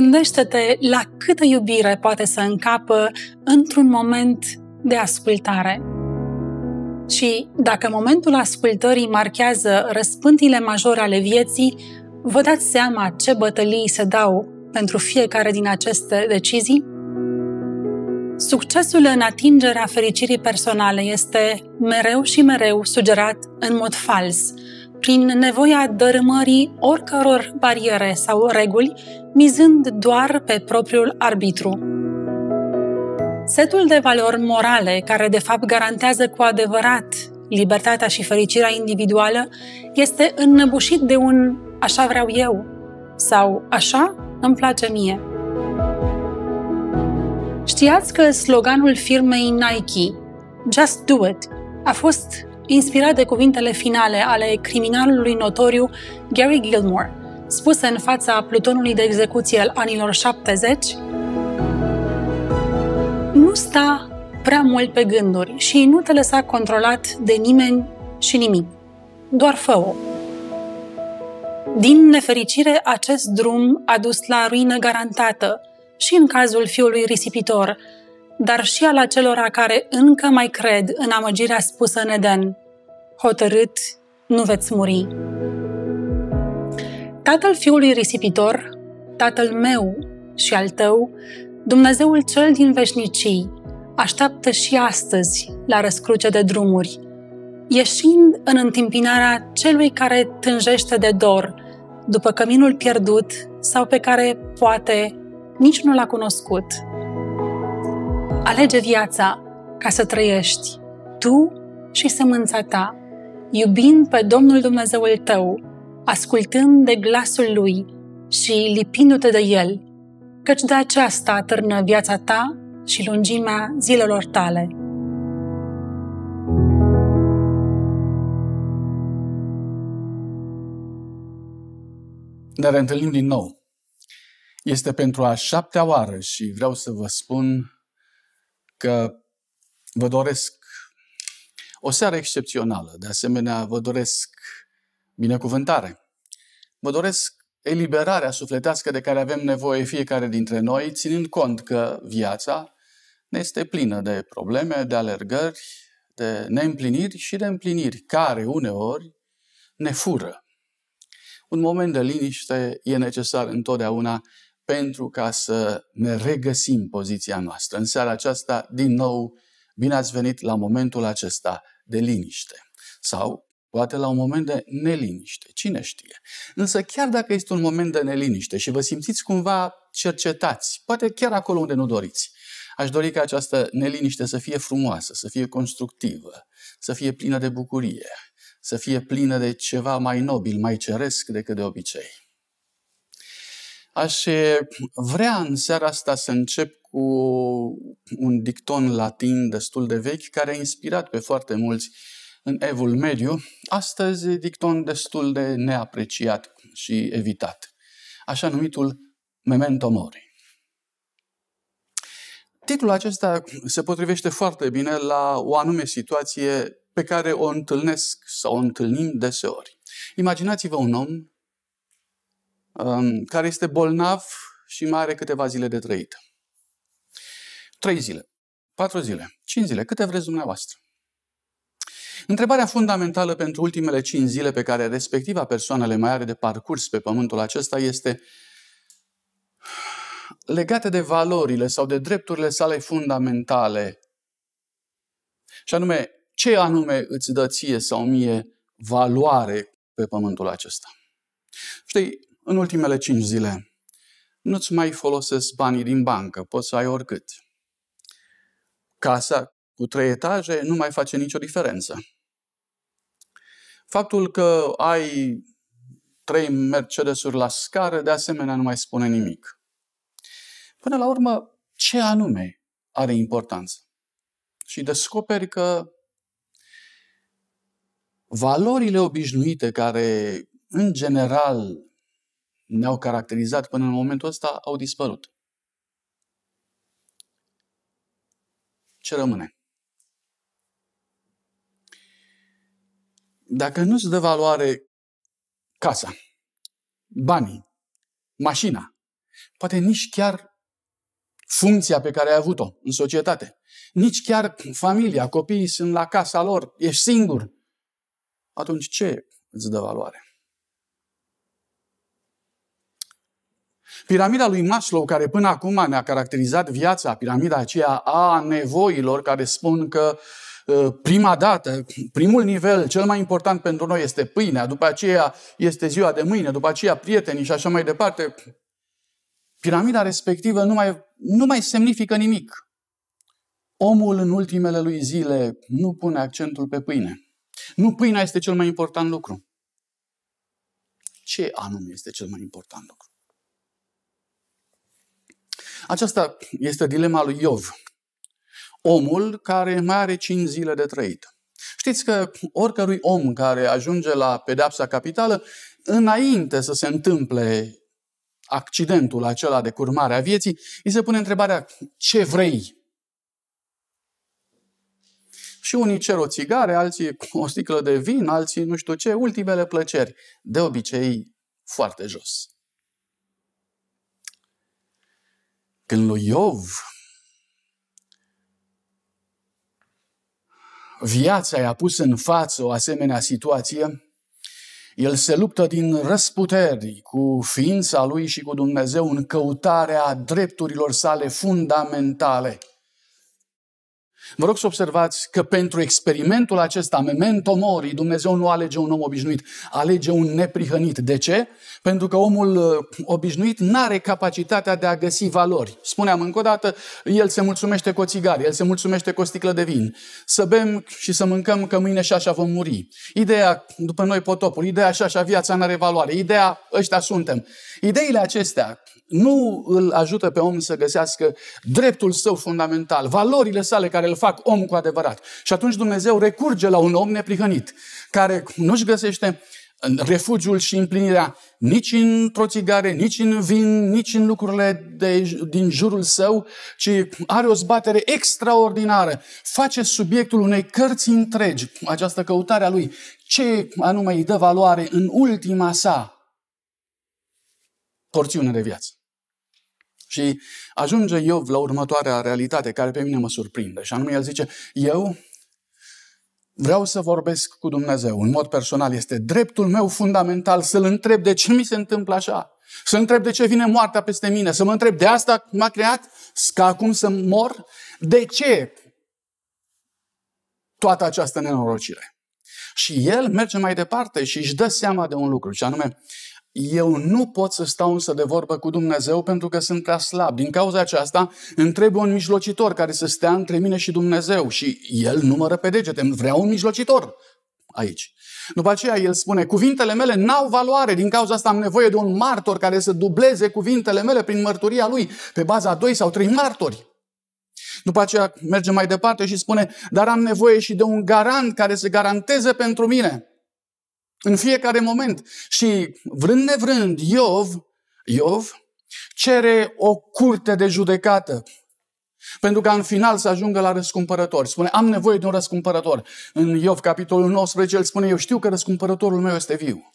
Gândește-te la câtă iubire poate să încapă într-un moment de ascultare. Și dacă momentul ascultării marchează răspântile majore ale vieții, vă dați seama ce bătălii se dau pentru fiecare din aceste decizii? Succesul în atingerea fericirii personale este mereu și mereu sugerat în mod fals – prin nevoia dărâmării oricăror bariere sau reguli, mizând doar pe propriul arbitru. Setul de valori morale, care de fapt garantează cu adevărat libertatea și fericirea individuală, este înnăbușit de un așa vreau eu sau așa îmi place mie. Știați că sloganul firmei Nike, Just Do It, a fost inspirat de cuvintele finale ale criminalului notoriu Gary Gilmore, spuse în fața plutonului de execuție al anilor 70, nu sta prea mult pe gânduri și nu te lăsa controlat de nimeni și nimic. Doar fă-o. Din nefericire, acest drum a dus la ruină garantată și în cazul fiului risipitor, dar și al acelora care încă mai cred în amăgirea spusă în Eden. Hotărât, nu veți muri. Tatăl fiului risipitor, tatăl meu și al tău, Dumnezeul cel din veșnicii, așteaptă și astăzi la răscruce de drumuri, ieșind în întâmpinarea celui care tânjește de dor, după căminul pierdut sau pe care poate nici nu l-a cunoscut – Alege viața ca să trăiești tu și sămânța ta, iubind pe Domnul Dumnezeul tău, ascultând de glasul Lui și lipindu-te de El, căci de aceasta târnă viața ta și lungimea zilelor tale. Dar ne reîntâlnim din nou. Este pentru a șaptea oară și vreau să vă spun că vă doresc o seară excepțională. De asemenea, vă doresc binecuvântare. Vă doresc eliberarea sufletească de care avem nevoie fiecare dintre noi, ținând cont că viața ne este plină de probleme, de alergări, de neîmpliniri și de împliniri, care uneori ne fură. Un moment de liniște e necesar întotdeauna pentru ca să ne regăsim poziția noastră. În seara aceasta, din nou, bine ați venit la momentul acesta de liniște. Sau poate la un moment de neliniște, cine știe. Însă chiar dacă este un moment de neliniște și vă simțiți cumva cercetați, poate chiar acolo unde nu doriți, aș dori ca această neliniște să fie frumoasă, să fie constructivă, să fie plină de bucurie, să fie plină de ceva mai nobil, mai ceresc decât de obicei. Aș vrea în seara asta să încep cu un dicton latin destul de vechi care a inspirat pe foarte mulți în evul mediu. Astăzi dicton destul de neapreciat și evitat. Așa numitul memento mori. Titlul acesta se potrivește foarte bine la o anume situație pe care o întâlnesc sau o întâlnim deseori. Imaginați-vă un om Um, care este bolnav și mai are câteva zile de trăit. Trei zile, patru zile, cinci zile, câte vreți dumneavoastră. Întrebarea fundamentală pentru ultimele cinci zile pe care respectiva persoană le mai are de parcurs pe pământul acesta este legată de valorile sau de drepturile sale fundamentale. Și anume, ce anume îți dă ție sau mie valoare pe pământul acesta? Știi, în ultimele 5 zile nu-ți mai folosesc banii din bancă, poți să ai oricât. Casa cu trei etaje nu mai face nicio diferență. Faptul că ai trei Mercedesuri la scară, de asemenea, nu mai spune nimic. Până la urmă, ce anume are importanță? Și descoperi că valorile obișnuite care, în general, ne-au caracterizat până în momentul ăsta au dispărut. Ce rămâne? Dacă nu-ți dă valoare casa, banii, mașina, poate nici chiar funcția pe care ai avut-o în societate, nici chiar familia, copiii sunt la casa lor, ești singur, atunci ce îți dă valoare? Piramida lui Maslow, care până acum ne-a caracterizat viața, piramida aceea a nevoilor, care spun că uh, prima dată, primul nivel, cel mai important pentru noi este pâinea, după aceea este ziua de mâine, după aceea prietenii și așa mai departe. Piramida respectivă nu mai, nu mai semnifică nimic. Omul în ultimele lui zile nu pune accentul pe pâine. Nu pâinea este cel mai important lucru. Ce anume este cel mai important lucru? Aceasta este dilema lui Iov. Omul care mai are 5 zile de trăit. Știți că oricărui om care ajunge la pedapsa capitală, înainte să se întâmple accidentul acela de curmare a vieții, îi se pune întrebarea, ce vrei? Și unii cer o țigare, alții o sticlă de vin, alții nu știu ce, ultimele plăceri. De obicei, foarte jos. Când lui Iov viața i-a pus în față o asemenea situație, el se luptă din răsputeri cu ființa lui și cu Dumnezeu în căutarea drepturilor sale fundamentale – Vă rog să observați că pentru experimentul acesta, memento mori, Dumnezeu nu alege un om obișnuit, alege un neprihănit. De ce? Pentru că omul uh, obișnuit nu are capacitatea de a găsi valori. Spuneam încă o dată, el se mulțumește cu o țigară, el se mulțumește cu o sticlă de vin. Să bem și să mâncăm că mâine și așa vom muri. Ideea, după noi potopul, ideea și așa viața nu are valoare, ideea ăștia suntem. Ideile acestea nu îl ajută pe om să găsească dreptul său fundamental, valorile sale care îl îl fac om cu adevărat. Și atunci Dumnezeu recurge la un om neprihănit, care nu-și găsește refugiul și împlinirea nici într-o țigare, nici în vin, nici în lucrurile de, din jurul său, ci are o zbatere extraordinară. Face subiectul unei cărți întregi, această căutare a lui, ce anume îi dă valoare în ultima sa porțiune de viață. Și ajunge Iov la următoarea realitate care pe mine mă surprinde. Și anume el zice, eu vreau să vorbesc cu Dumnezeu în mod personal. Este dreptul meu fundamental să-L întreb de ce mi se întâmplă așa. Să întreb de ce vine moartea peste mine. Să mă întreb de asta m-a creat? Ca acum să mor? De ce toată această nenorocire? Și el merge mai departe și își dă seama de un lucru, și anume, eu nu pot să stau însă de vorbă cu Dumnezeu pentru că sunt prea slab. Din cauza aceasta întreb un mijlocitor care să stea între mine și Dumnezeu și el numără pe degete. Îmi vreau un mijlocitor aici. După aceea el spune, cuvintele mele n-au valoare, din cauza asta am nevoie de un martor care să dubleze cuvintele mele prin mărturia lui, pe baza a doi sau trei martori. După aceea merge mai departe și spune, dar am nevoie și de un garant care să garanteze pentru mine. În fiecare moment. Și vrând nevrând, Iov, Iov cere o curte de judecată. Pentru ca în final să ajungă la răscumpărător. Spune, am nevoie de un răscumpărător. În Iov, capitolul 19, el spune, eu știu că răscumpărătorul meu este viu.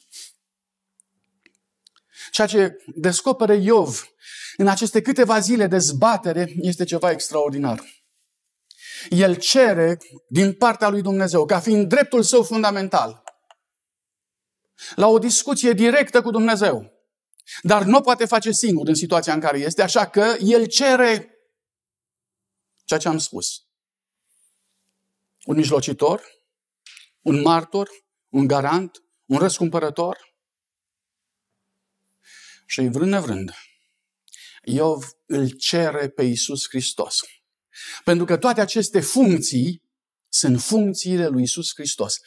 Ceea ce descopere Iov în aceste câteva zile de zbatere este ceva extraordinar. El cere din partea lui Dumnezeu, ca fiind dreptul său fundamental, la o discuție directă cu Dumnezeu. Dar nu poate face singur în situația în care este, așa că el cere ceea ce am spus. Un mijlocitor, un martor, un garant, un răscumpărător. Și vrând nevrând, Iov îl cere pe Iisus Hristos. Pentru că toate aceste funcții sunt funcțiile lui Iisus Hristos.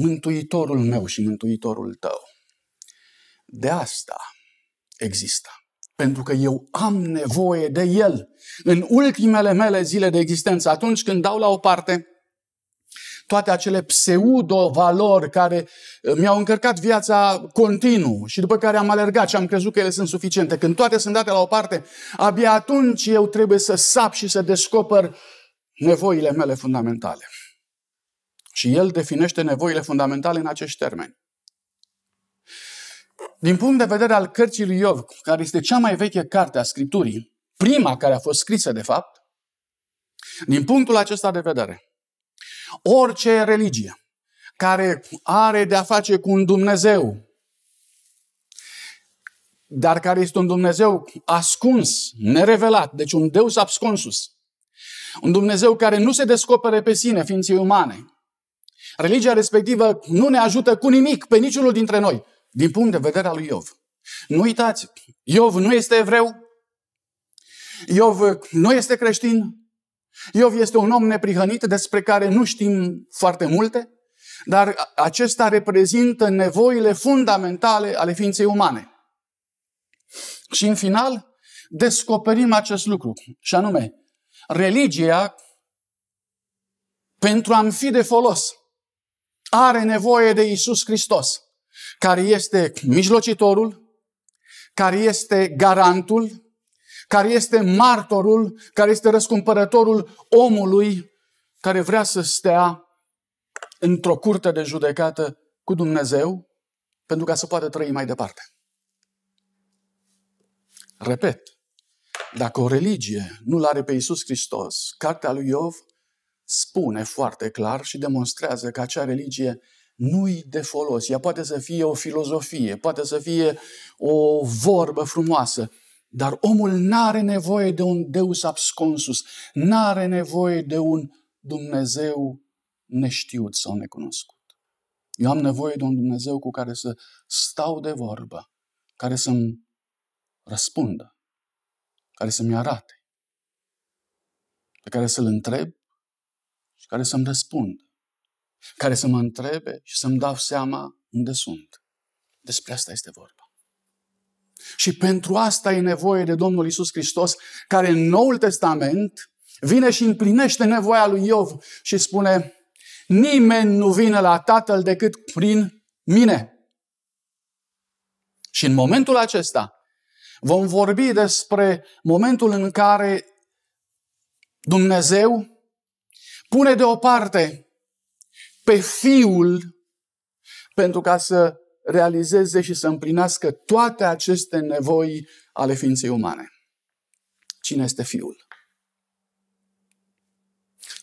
Mântuitorul meu și Mântuitorul tău. De asta există. Pentru că eu am nevoie de El. În ultimele mele zile de existență, atunci când dau la o parte toate acele pseudo-valori care uh, mi-au încărcat viața continuu și după care am alergat și am crezut că ele sunt suficiente. Când toate sunt date la o parte, abia atunci eu trebuie să sap și să descoper nevoile mele fundamentale. Și el definește nevoile fundamentale în acești termeni. Din punct de vedere al cărții lui Iov, care este cea mai veche carte a Scripturii, prima care a fost scrisă de fapt, din punctul acesta de vedere, orice religie care are de-a face cu un Dumnezeu, dar care este un Dumnezeu ascuns, nerevelat, deci un Deus absconsus, un Dumnezeu care nu se descopere pe sine ființei umane, Religia respectivă nu ne ajută cu nimic pe niciunul dintre noi, din punct de vedere al lui Iov. Nu uitați, Iov nu este evreu, Iov nu este creștin, Iov este un om neprihănit despre care nu știm foarte multe, dar acesta reprezintă nevoile fundamentale ale ființei umane. Și în final, descoperim acest lucru, și anume, religia, pentru a-mi fi de folos, are nevoie de Isus Hristos, care este mijlocitorul, care este garantul, care este martorul, care este răscumpărătorul omului care vrea să stea într-o curte de judecată cu Dumnezeu pentru ca să poată trăi mai departe. Repet, dacă o religie nu-L are pe Iisus Hristos, cartea lui Iov spune foarte clar și demonstrează că acea religie nu-i de folos. Ea poate să fie o filozofie, poate să fie o vorbă frumoasă, dar omul n-are nevoie de un Deus absconsus, n-are nevoie de un Dumnezeu neștiut sau necunoscut. Eu am nevoie de un Dumnezeu cu care să stau de vorbă, care să-mi răspundă, care să-mi arate, pe care să-l întreb și care să-mi răspundă, care să mă întrebe și să-mi dau seama unde sunt. Despre asta este vorba. Și pentru asta e nevoie de Domnul Isus Hristos, care în Noul Testament vine și împlinește nevoia lui Iov și spune, nimeni nu vine la Tatăl decât prin mine. Și în momentul acesta vom vorbi despre momentul în care Dumnezeu pune deoparte pe fiul pentru ca să realizeze și să împlinească toate aceste nevoi ale ființei umane. Cine este fiul?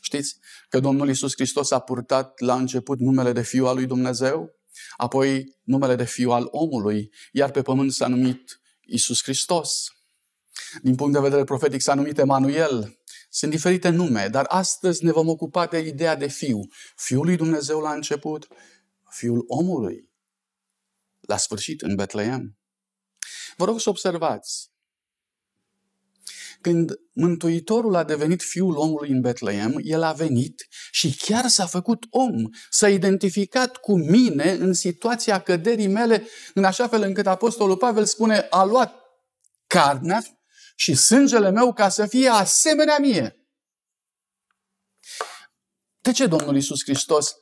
Știți că Domnul Isus Hristos a purtat la început numele de Fiu al lui Dumnezeu, apoi numele de Fiu al omului, iar pe pământ s-a numit Isus Hristos. Din punct de vedere profetic s-a numit Emanuel, sunt diferite nume, dar astăzi ne vom ocupa de ideea de fiu. Fiul lui Dumnezeu la început, fiul omului la sfârșit în Betleem. Vă rog să observați. Când Mântuitorul a devenit fiul omului în Betleem, el a venit și chiar s-a făcut om, s-a identificat cu mine în situația căderii mele, în așa fel încât Apostolul Pavel spune, a luat carnea și sângele meu ca să fie asemenea mie. De ce Domnul Isus Hristos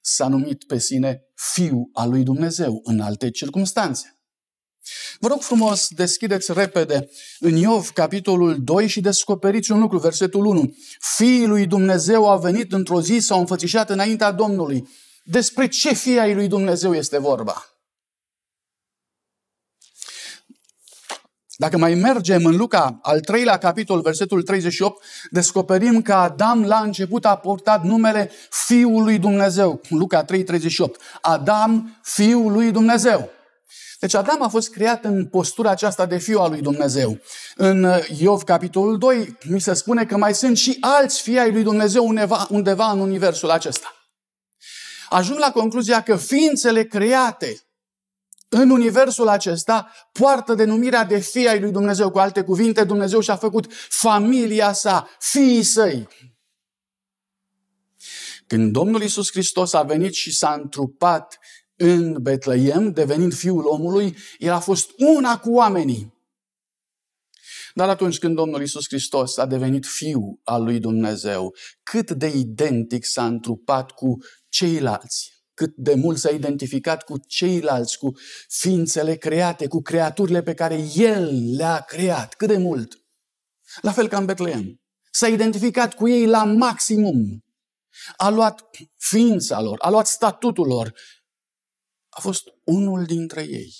s-a numit pe sine Fiul al lui Dumnezeu în alte circunstanțe? Vă rog frumos, deschideți repede în Iov, capitolul 2 și descoperiți un lucru, versetul 1. Fiul lui Dumnezeu a venit într-o zi, s au înfățișat înaintea Domnului. Despre ce fii ai lui Dumnezeu este vorba? Dacă mai mergem în Luca, al treilea capitol, versetul 38, descoperim că Adam la început a portat numele Fiului Dumnezeu. Luca 3, 38. Adam, Fiul lui Dumnezeu. Deci Adam a fost creat în postura aceasta de fiu al lui Dumnezeu. În uh, Iov, capitolul 2, mi se spune că mai sunt și alți fii ai lui Dumnezeu undeva, undeva în universul acesta. Ajung la concluzia că ființele create în universul acesta poartă denumirea de fii ai lui Dumnezeu. Cu alte cuvinte, Dumnezeu și-a făcut familia sa, fiii săi. Când Domnul Isus Hristos a venit și s-a întrupat în Betlehem, devenind fiul omului, el a fost una cu oamenii. Dar atunci când Domnul Isus Hristos a devenit fiu al lui Dumnezeu, cât de identic s-a întrupat cu ceilalți cât de mult s-a identificat cu ceilalți, cu ființele create, cu creaturile pe care El le-a creat, cât de mult. La fel ca în Betleem. S-a identificat cu ei la maximum. A luat ființa lor, a luat statutul lor. A fost unul dintre ei.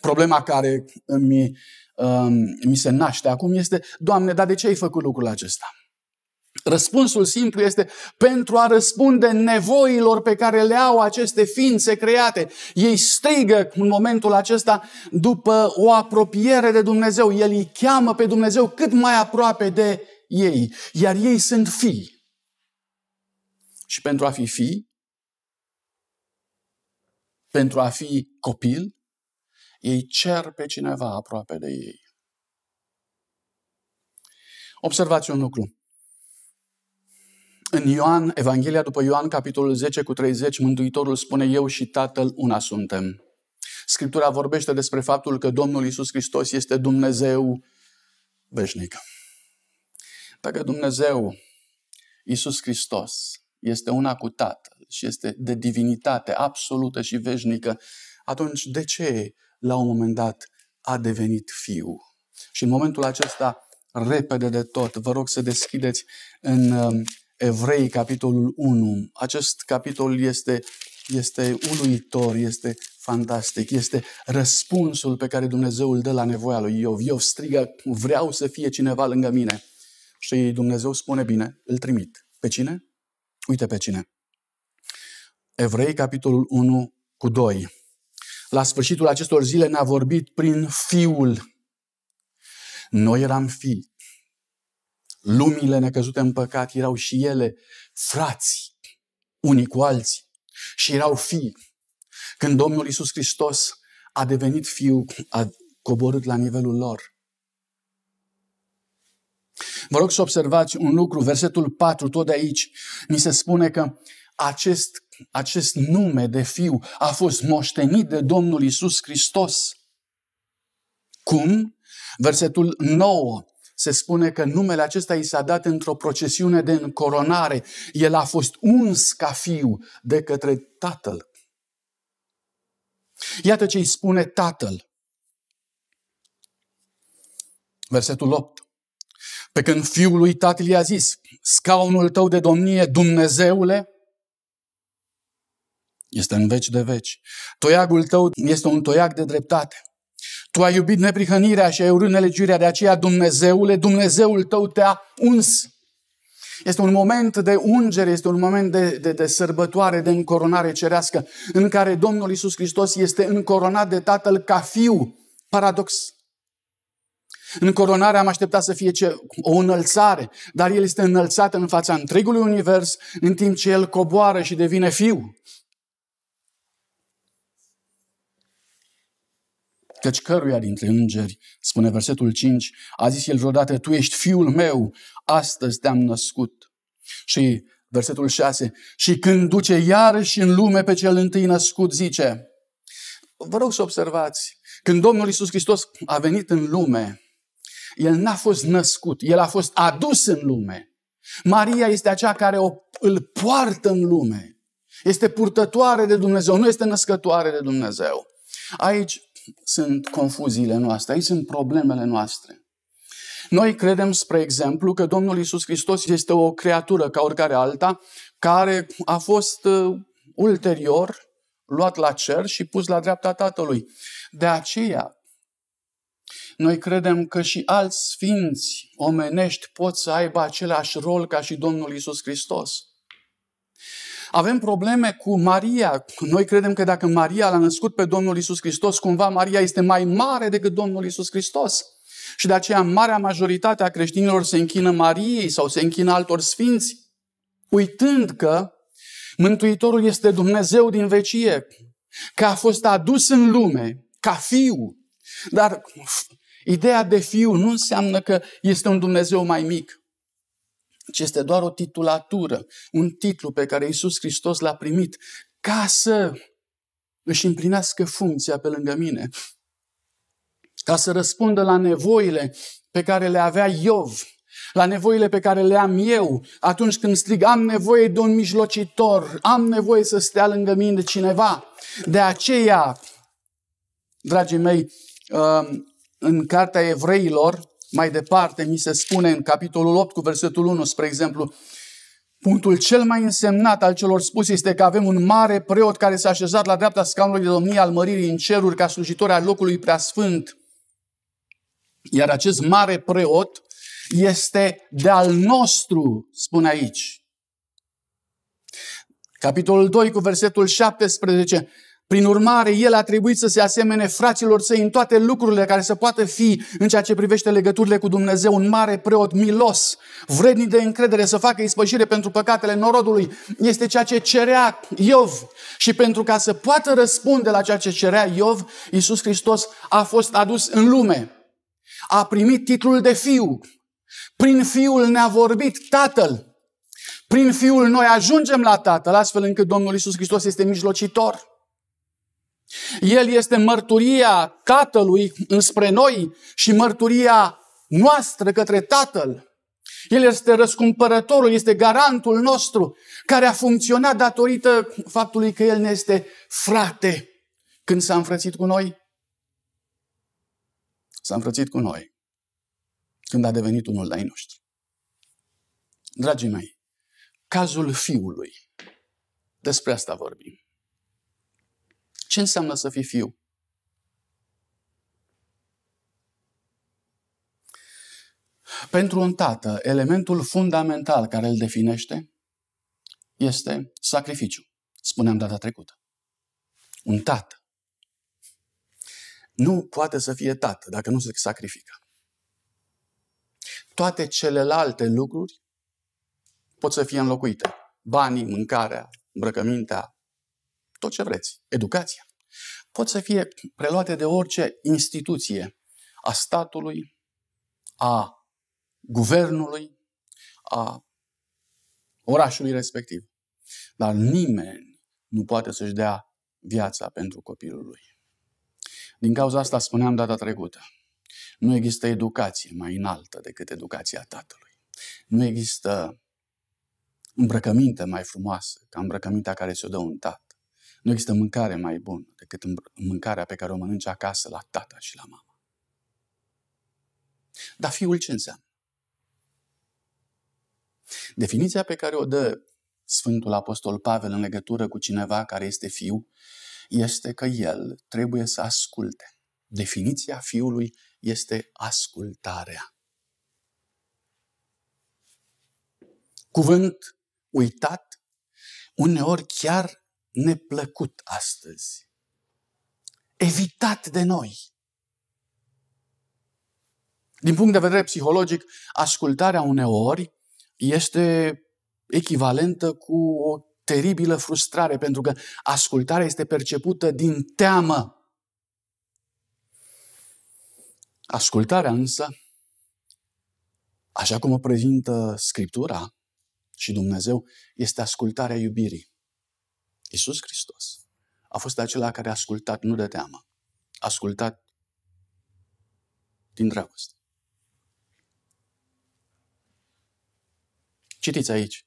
Problema care îmi, uh, mi se naște acum este, Doamne, dar de ce ai făcut lucrul acesta? Răspunsul simplu este pentru a răspunde nevoilor pe care le au aceste ființe create. Ei strigă în momentul acesta după o apropiere de Dumnezeu. El îi cheamă pe Dumnezeu cât mai aproape de ei, iar ei sunt fii. Și pentru a fi fii, pentru a fi copil, ei cer pe cineva aproape de ei. Observați un lucru. În Ioan, Evanghelia după Ioan, capitolul 10 cu 30, Mântuitorul spune, eu și Tatăl una suntem. Scriptura vorbește despre faptul că Domnul Isus Hristos este Dumnezeu veșnic. Dacă Dumnezeu, Isus Hristos, este una cu Tatăl și este de divinitate absolută și veșnică, atunci de ce la un moment dat a devenit fiu? Și în momentul acesta, repede de tot, vă rog să deschideți în um, Evrei, capitolul 1. Acest capitol este, este uluitor, este fantastic, este răspunsul pe care Dumnezeu îl dă la nevoia lui Iov. Iov strigă, vreau să fie cineva lângă mine. Și Dumnezeu spune, bine, îl trimit. Pe cine? Uite pe cine. Evrei, capitolul 1, cu 2. La sfârșitul acestor zile ne-a vorbit prin Fiul. Noi eram fii, lumile necăzute în păcat erau și ele frați unii cu alții și erau fii. Când Domnul Isus Hristos a devenit fiu, a coborât la nivelul lor. Vă rog să observați un lucru, versetul 4, tot de aici, mi se spune că acest, acest nume de fiu a fost moștenit de Domnul Isus Hristos. Cum? Versetul 9 se spune că numele acesta i s-a dat într-o procesiune de încoronare. El a fost uns ca fiu de către tatăl. Iată ce îi spune tatăl. Versetul 8. Pe când fiul lui tatăl i-a zis, scaunul tău de domnie, Dumnezeule, este în veci de veci. Toiagul tău este un toiac de dreptate. Tu ai iubit neprihănirea și ai urât nelegiurea, de aceea Dumnezeule, Dumnezeul tău te-a uns. Este un moment de ungere, este un moment de, de, de sărbătoare, de încoronare cerească, în care Domnul Isus Hristos este încoronat de Tatăl ca fiu. Paradox. În coronare am așteptat să fie ce, o înălțare, dar El este înălțat în fața întregului univers, în timp ce El coboară și devine fiu. căci căruia dintre îngeri, spune versetul 5, a zis el vreodată, tu ești fiul meu, astăzi te-am născut. Și versetul 6, și când duce iarăși în lume pe cel întâi născut, zice, vă rog să observați, când Domnul Isus Hristos a venit în lume, el n-a fost născut, el a fost adus în lume. Maria este aceea care o, îl poartă în lume. Este purtătoare de Dumnezeu, nu este născătoare de Dumnezeu. Aici sunt confuziile noastre, aici sunt problemele noastre. Noi credem, spre exemplu, că Domnul Isus Hristos este o creatură ca oricare alta, care a fost uh, ulterior luat la cer și pus la dreapta Tatălui. De aceea, noi credem că și alți sfinți omenești pot să aibă același rol ca și Domnul Isus Hristos. Avem probleme cu Maria. Noi credem că dacă Maria l-a născut pe Domnul Isus Hristos, cumva Maria este mai mare decât Domnul Isus Hristos. Și de aceea marea majoritate a creștinilor se închină Mariei sau se închină altor sfinți, uitând că Mântuitorul este Dumnezeu din vecie, că a fost adus în lume ca fiu. Dar uf, ideea de fiu nu înseamnă că este un Dumnezeu mai mic ci este doar o titulatură, un titlu pe care Iisus Hristos l-a primit ca să își împlinească funcția pe lângă mine, ca să răspundă la nevoile pe care le avea Iov, la nevoile pe care le am eu atunci când strig am nevoie de un mijlocitor, am nevoie să stea lângă mine cineva. De aceea, dragii mei, uh, în Cartea Evreilor, mai departe, mi se spune în capitolul 8 cu versetul 1, spre exemplu, Punctul cel mai însemnat al celor spuse este că avem un mare preot care s-a așezat la dreapta scaunului de domnie al măririi în ceruri ca slujitor al locului preasfânt. Iar acest mare preot este de al nostru, spune aici. Capitolul 2 cu versetul 17. Prin urmare, el a trebuit să se asemene fraților săi în toate lucrurile care se poată fi în ceea ce privește legăturile cu Dumnezeu, un mare preot milos, vrednic de încredere să facă ispășire pentru păcatele norodului. Este ceea ce cerea Iov și pentru ca să poată răspunde la ceea ce cerea Iov, Iisus Hristos a fost adus în lume. A primit titlul de fiu. Prin fiul ne-a vorbit tatăl. Prin fiul noi ajungem la tatăl, astfel încât Domnul Iisus Hristos este mijlocitor. El este mărturia Tatălui înspre noi și mărturia noastră către Tatăl. El este răscumpărătorul, este garantul nostru care a funcționat datorită faptului că El ne este frate când s-a înfrățit cu noi. S-a înfrățit cu noi când a devenit unul de ai noștri. Dragii mei, cazul fiului, despre asta vorbim. Ce înseamnă să fii fiu? Pentru un tată, elementul fundamental care îl definește este sacrificiu. Spuneam data trecută. Un tată nu poate să fie tată dacă nu se sacrifică. Toate celelalte lucruri pot să fie înlocuite. Banii, mâncarea, îmbrăcămintea, tot ce vreți, educația, pot să fie preluate de orice instituție a statului, a guvernului, a orașului respectiv. Dar nimeni nu poate să-și dea viața pentru copilul lui. Din cauza asta spuneam data trecută. Nu există educație mai înaltă decât educația tatălui. Nu există îmbrăcăminte mai frumoasă ca îmbrăcămintea care ți-o dă un tată. Nu există mâncare mai bună decât mâncarea pe care o mănânci acasă la tata și la mama. Dar fiul ce înseamnă? Definiția pe care o dă Sfântul Apostol Pavel în legătură cu cineva care este fiu este că el trebuie să asculte. Definiția fiului este ascultarea. Cuvânt uitat, uneori chiar neplăcut astăzi, evitat de noi. Din punct de vedere psihologic, ascultarea uneori este echivalentă cu o teribilă frustrare, pentru că ascultarea este percepută din teamă. Ascultarea însă, așa cum o prezintă Scriptura și Dumnezeu, este ascultarea iubirii. Isus Hristos a fost acela care a ascultat, nu de teamă, a ascultat din dragoste. Citiți aici.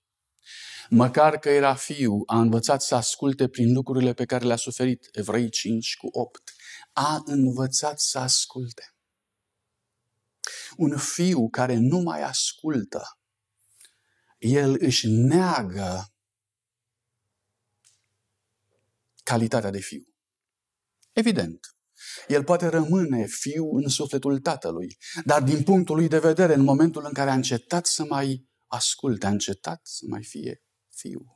Măcar că era fiu, a învățat să asculte prin lucrurile pe care le-a suferit. Evrei 5 cu 8. A învățat să asculte. Un fiu care nu mai ascultă, el își neagă calitatea de fiu. Evident, el poate rămâne fiu în sufletul tatălui, dar din punctul lui de vedere, în momentul în care a încetat să mai asculte, a încetat să mai fie fiu.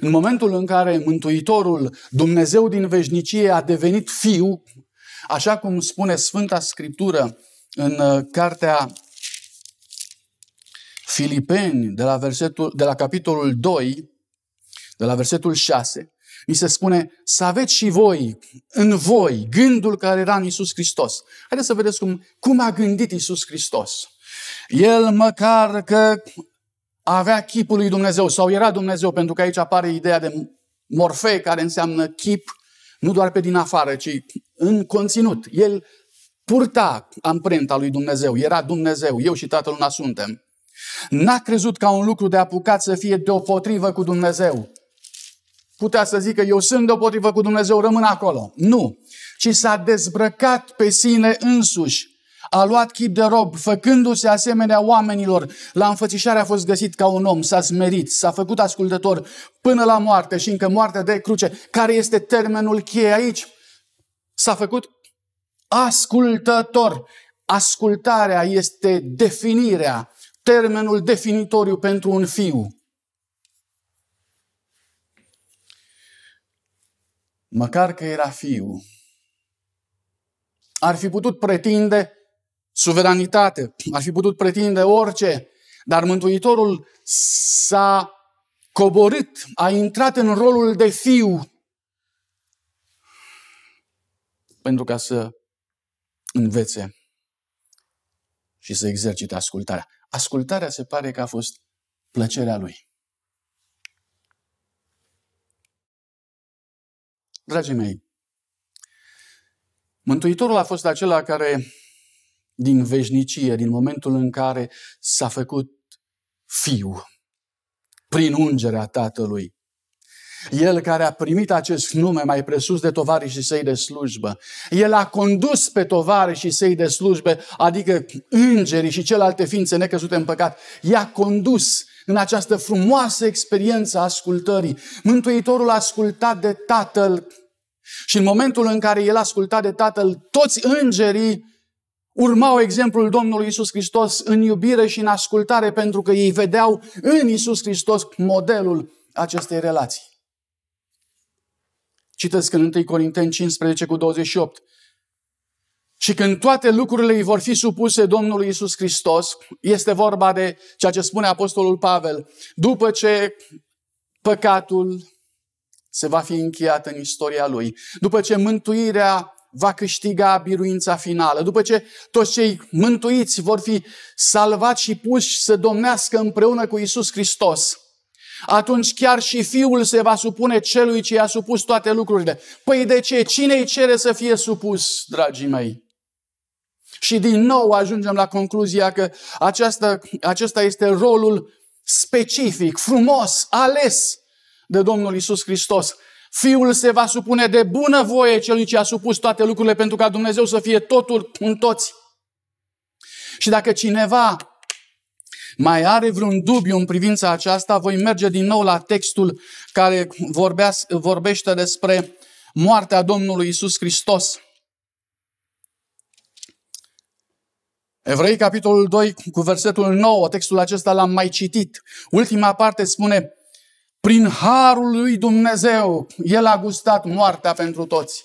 În momentul în care Mântuitorul, Dumnezeu din veșnicie, a devenit fiu, așa cum spune Sfânta Scriptură în uh, cartea Filipeni, de la, versetul, de la capitolul 2, de la versetul 6, ni se spune să aveți și voi, în voi, gândul care era în Isus Hristos. Haideți să vedeți cum, cum a gândit Isus Hristos. El măcar că avea chipul lui Dumnezeu sau era Dumnezeu, pentru că aici apare ideea de morfe, care înseamnă chip, nu doar pe din afară, ci în conținut. El purta amprenta lui Dumnezeu, era Dumnezeu, eu și Tatăl una suntem. N-a crezut ca un lucru de apucat să fie deopotrivă cu Dumnezeu. Putea să zică, eu sunt deopotrivă cu Dumnezeu, rămân acolo. Nu, ci s-a dezbrăcat pe sine însuși. A luat chip de rob, făcându-se asemenea oamenilor. La înfățișare a fost găsit ca un om, s-a smerit, s-a făcut ascultător până la moarte și încă moarte de cruce. Care este termenul cheie aici? S-a făcut ascultător. Ascultarea este definirea termenul definitoriu pentru un fiu. Măcar că era fiu, ar fi putut pretinde suveranitate, ar fi putut pretinde orice, dar Mântuitorul s-a coborât, a intrat în rolul de fiu pentru ca să învețe și să exercite ascultarea. Ascultarea se pare că a fost plăcerea lui. Dragii mei, Mântuitorul a fost acela care, din veșnicie, din momentul în care s-a făcut fiu, prin ungerea Tatălui, el care a primit acest nume mai presus de și săi de slujbă. El a condus pe și săi de slujbe, adică îngerii și celelalte ființe necăzute în păcat. I-a condus în această frumoasă experiență a ascultării. Mântuitorul a ascultat de Tatăl și în momentul în care el a ascultat de Tatăl, toți îngerii urmau exemplul Domnului Isus Hristos în iubire și în ascultare, pentru că ei vedeau în Isus Hristos modelul acestei relații. Citesc în 1 Corinteni 15 cu 28. Și când toate lucrurile îi vor fi supuse Domnului Isus Hristos, este vorba de ceea ce spune Apostolul Pavel, după ce păcatul se va fi încheiat în istoria lui, după ce mântuirea va câștiga biruința finală, după ce toți cei mântuiți vor fi salvați și puși să domnească împreună cu Isus Hristos, atunci chiar și fiul se va supune celui ce i-a supus toate lucrurile. Păi de ce? Cine îi cere să fie supus, dragii mei? Și din nou ajungem la concluzia că aceasta, acesta este rolul specific, frumos, ales de Domnul Isus Hristos. Fiul se va supune de bună voie celui ce a supus toate lucrurile pentru ca Dumnezeu să fie totul în toți. Și dacă cineva mai are vreun dubiu în privința aceasta, voi merge din nou la textul care vorbea, vorbește despre moartea Domnului Isus Hristos. Evrei, capitolul 2, cu versetul 9, textul acesta l-am mai citit. Ultima parte spune, prin harul lui Dumnezeu, el a gustat moartea pentru toți.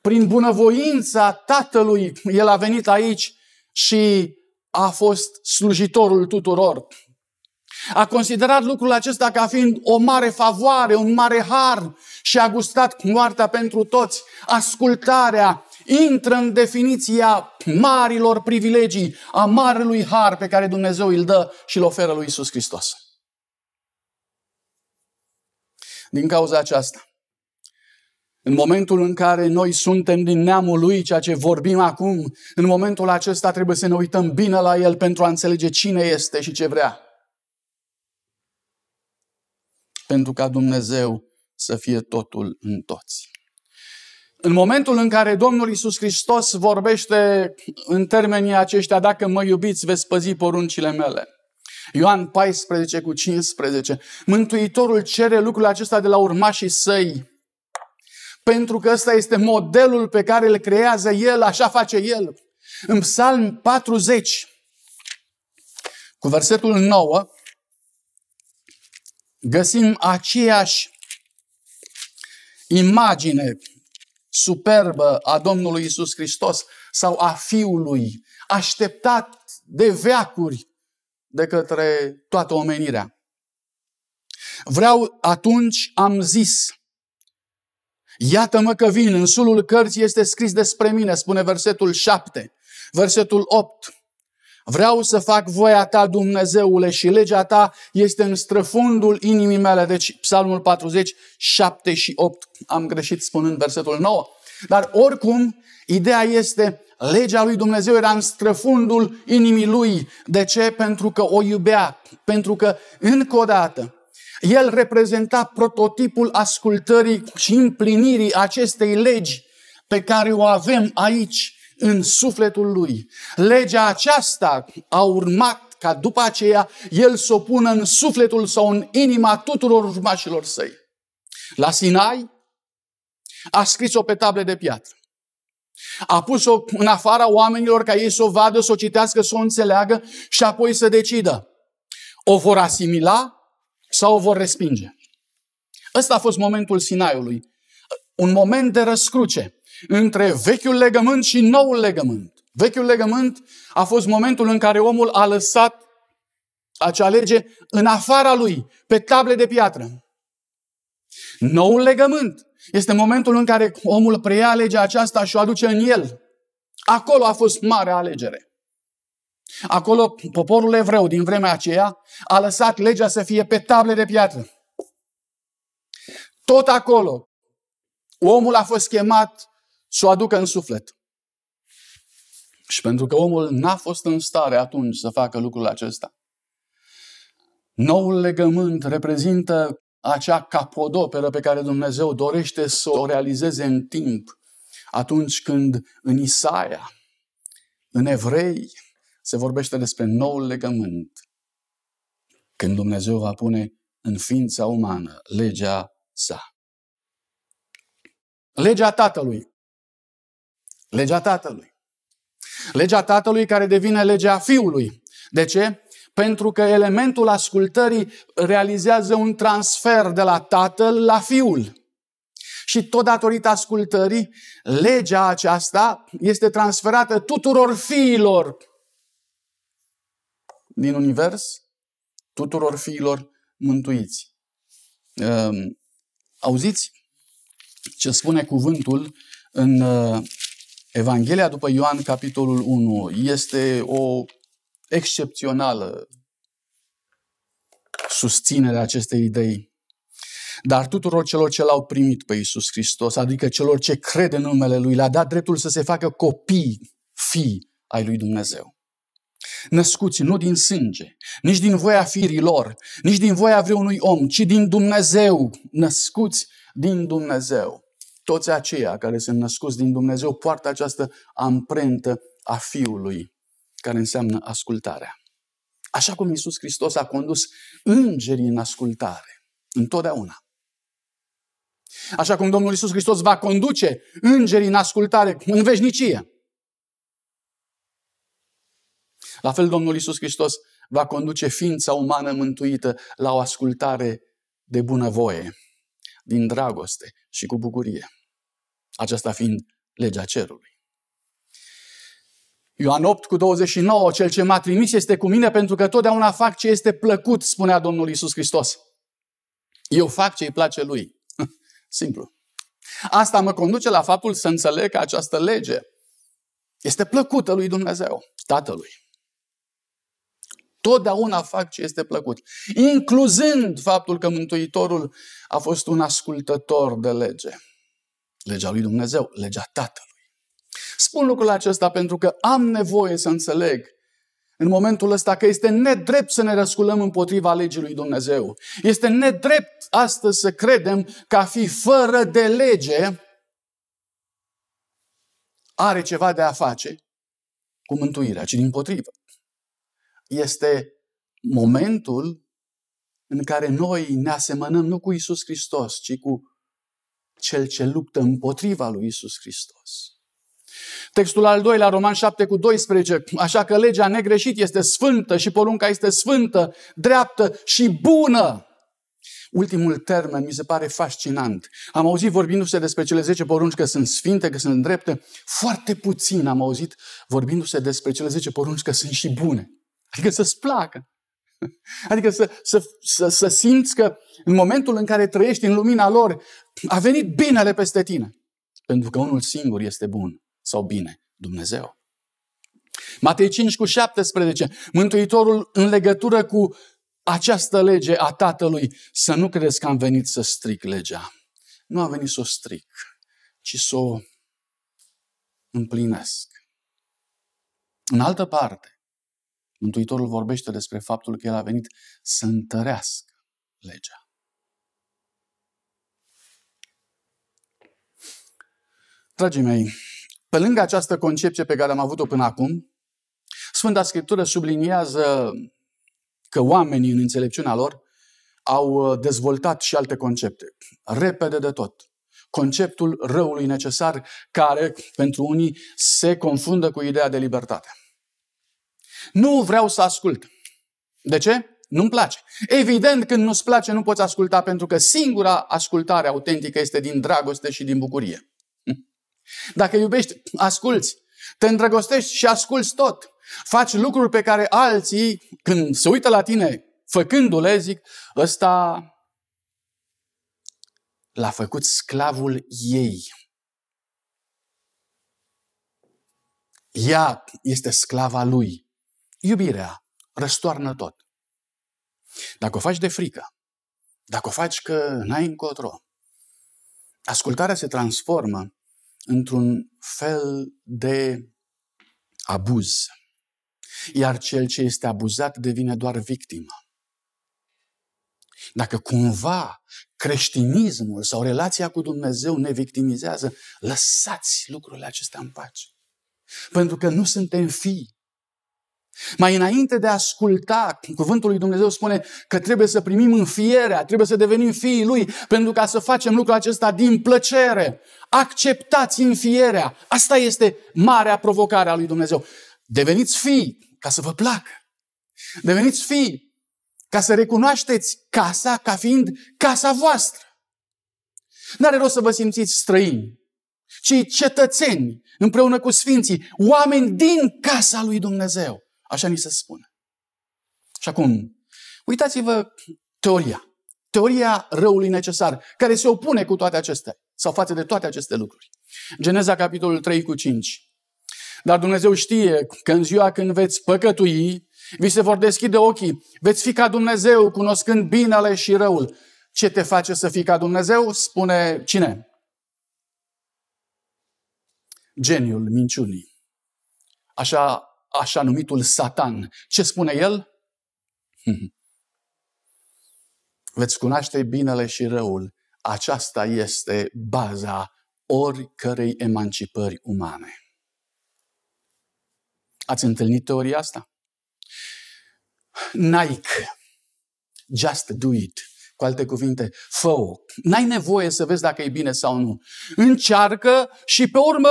Prin bunăvoința Tatălui, el a venit aici și a fost slujitorul tuturor. A considerat lucrul acesta ca fiind o mare favoare, un mare har și a gustat moartea pentru toți. Ascultarea intră în definiția marilor privilegii, a marelui har pe care Dumnezeu îl dă și îl oferă lui Isus Hristos. Din cauza aceasta, în momentul în care noi suntem din neamul lui, ceea ce vorbim acum, în momentul acesta trebuie să ne uităm bine la el pentru a înțelege cine este și ce vrea. Pentru ca Dumnezeu să fie totul în toți. În momentul în care Domnul Isus Hristos vorbește în termenii aceștia, dacă mă iubiți, veți păzi poruncile mele. Ioan 14 cu 15. Mântuitorul cere lucrul acesta de la urmașii săi, pentru că ăsta este modelul pe care îl creează El, așa face El. În Psalm 40, cu versetul 9, găsim aceeași imagine superbă a Domnului Isus Hristos sau a Fiului, așteptat de veacuri de către toată omenirea. Vreau atunci, am zis, Iată-mă că vin, în sulul cărții este scris despre mine, spune versetul 7, versetul 8. Vreau să fac voia ta, Dumnezeule, și legea ta este în străfundul inimii mele. Deci, Psalmul 40, 7 și 8. Am greșit spunând versetul 9. Dar oricum, ideea este, legea lui Dumnezeu era în străfundul inimii lui. De ce? Pentru că o iubea. Pentru că, încă o dată, el reprezenta prototipul ascultării și împlinirii acestei legi pe care o avem aici, în sufletul lui. Legea aceasta a urmat ca după aceea el să o pună în sufletul sau în inima tuturor urmașilor săi. La Sinai a scris-o pe table de piatră. A pus-o în afara oamenilor ca ei să o vadă, să o citească, să o înțeleagă și apoi să decidă. O vor asimila sau o vor respinge. Ăsta a fost momentul Sinaiului. Un moment de răscruce între vechiul legământ și noul legământ. Vechiul legământ a fost momentul în care omul a lăsat acea lege în afara lui, pe table de piatră. Noul legământ este momentul în care omul preia legea aceasta și o aduce în el. Acolo a fost mare alegere. Acolo poporul evreu din vremea aceea a lăsat legea să fie pe table de piatră. Tot acolo omul a fost chemat să o aducă în suflet. Și pentru că omul n-a fost în stare atunci să facă lucrul acesta. Noul legământ reprezintă acea capodoperă pe care Dumnezeu dorește să o realizeze în timp, atunci când în Isaia, în Evrei, se vorbește despre noul legământ. Când Dumnezeu va pune în ființa umană legea sa. Legea Tatălui. Legea Tatălui. Legea Tatălui care devine legea Fiului. De ce? Pentru că elementul ascultării realizează un transfer de la Tatăl la Fiul. Și tot datorită ascultării, legea aceasta este transferată tuturor fiilor din univers tuturor fiilor mântuiți. Ehm, auziți ce spune cuvântul în eh, Evanghelia după Ioan, capitolul 1. Este o excepțională susținere a acestei idei. Dar tuturor celor ce l-au primit pe Iisus Hristos, adică celor ce cred în numele Lui, le-a dat dreptul să se facă copii, fii ai Lui Dumnezeu născuți nu din sânge, nici din voia firilor, lor, nici din voia vreunui om, ci din Dumnezeu, născuți din Dumnezeu. Toți aceia care sunt născuți din Dumnezeu poartă această amprentă a Fiului, care înseamnă ascultarea. Așa cum Iisus Hristos a condus îngerii în ascultare, întotdeauna. Așa cum Domnul Iisus Hristos va conduce îngerii în ascultare în veșnicie. La fel Domnul Isus Hristos va conduce ființa umană mântuită la o ascultare de bunăvoie, din dragoste și cu bucurie. Aceasta fiind legea cerului. Ioan 8 cu 29, cel ce m-a trimis este cu mine pentru că totdeauna fac ce este plăcut, spunea Domnul Isus Hristos. Eu fac ce îi place lui. Simplu. Asta mă conduce la faptul să înțeleg că această lege este plăcută lui Dumnezeu, Tatălui. Totdeauna fac ce este plăcut. Incluzând faptul că Mântuitorul a fost un ascultător de lege. Legea lui Dumnezeu, legea Tatălui. Spun lucrul acesta pentru că am nevoie să înțeleg în momentul ăsta că este nedrept să ne răsculăm împotriva legii lui Dumnezeu. Este nedrept astăzi să credem că a fi fără de lege are ceva de a face cu mântuirea, ci din potrivă este momentul în care noi ne asemănăm nu cu Isus Hristos, ci cu cel ce luptă împotriva lui Isus Hristos. Textul al doilea, Roman 7 cu 12, așa că legea negreșit este sfântă și porunca este sfântă, dreaptă și bună. Ultimul termen mi se pare fascinant. Am auzit vorbindu-se despre cele 10 porunci că sunt sfinte, că sunt drepte. Foarte puțin am auzit vorbindu-se despre cele 10 porunci că sunt și bune. Adică să-ți placă. Adică să, să, să, să simți că în momentul în care trăiești în lumina lor, a venit binele peste tine. Pentru că unul singur este bun sau bine, Dumnezeu. Matei 5 cu 17, Mântuitorul în legătură cu această lege a Tatălui, să nu credeți că am venit să stric legea. Nu am venit să o stric, ci să o împlinesc. În altă parte, Mântuitorul vorbește despre faptul că El a venit să întărească legea. Dragii mei, pe lângă această concepție pe care am avut-o până acum, Sfânta Scriptură subliniază că oamenii în înțelepciunea lor au uh, dezvoltat și alte concepte. Repede de tot. Conceptul răului necesar, care pentru unii se confundă cu ideea de libertate. Nu vreau să ascult. De ce? Nu-mi place. Evident, când nu-ți place, nu poți asculta, pentru că singura ascultare autentică este din dragoste și din bucurie. Hm? Dacă iubești, asculți. Te îndrăgostești și asculți tot. Faci lucruri pe care alții, când se uită la tine făcându-le, zic, ăsta l-a făcut sclavul ei. Ea este sclava lui. Iubirea răstoarnă tot. Dacă o faci de frică, dacă o faci că n-ai încotro, ascultarea se transformă într-un fel de abuz. Iar cel ce este abuzat devine doar victimă. Dacă cumva creștinismul sau relația cu Dumnezeu ne victimizează, lăsați lucrurile acestea în pace. Pentru că nu suntem fii, mai înainte de a asculta, cuvântul lui Dumnezeu spune că trebuie să primim înfierea, trebuie să devenim fiii lui, pentru ca să facem lucrul acesta din plăcere. Acceptați înfierea. Asta este marea provocare a lui Dumnezeu. Deveniți fii ca să vă placă. Deveniți fii ca să recunoașteți casa ca fiind casa voastră. N-are rost să vă simțiți străini, ci cetățeni împreună cu sfinții, oameni din casa lui Dumnezeu. Așa ni se spune. Și acum, uitați-vă teoria. Teoria răului necesar, care se opune cu toate acestea, sau față de toate aceste lucruri. Geneza, capitolul 3 cu 5. Dar Dumnezeu știe că în ziua când veți păcătui, vi se vor deschide ochii, veți fi ca Dumnezeu, cunoscând binele și răul. Ce te face să fii ca Dumnezeu? Spune cine? Geniul minciunii. Așa așa numitul Satan. Ce spune el? Veți cunoaște binele și răul. Aceasta este baza oricărei emancipări umane. Ați întâlnit teoria asta? Nike. Just do it. Cu alte cuvinte, fă -o. N-ai nevoie să vezi dacă e bine sau nu. Încearcă și pe urmă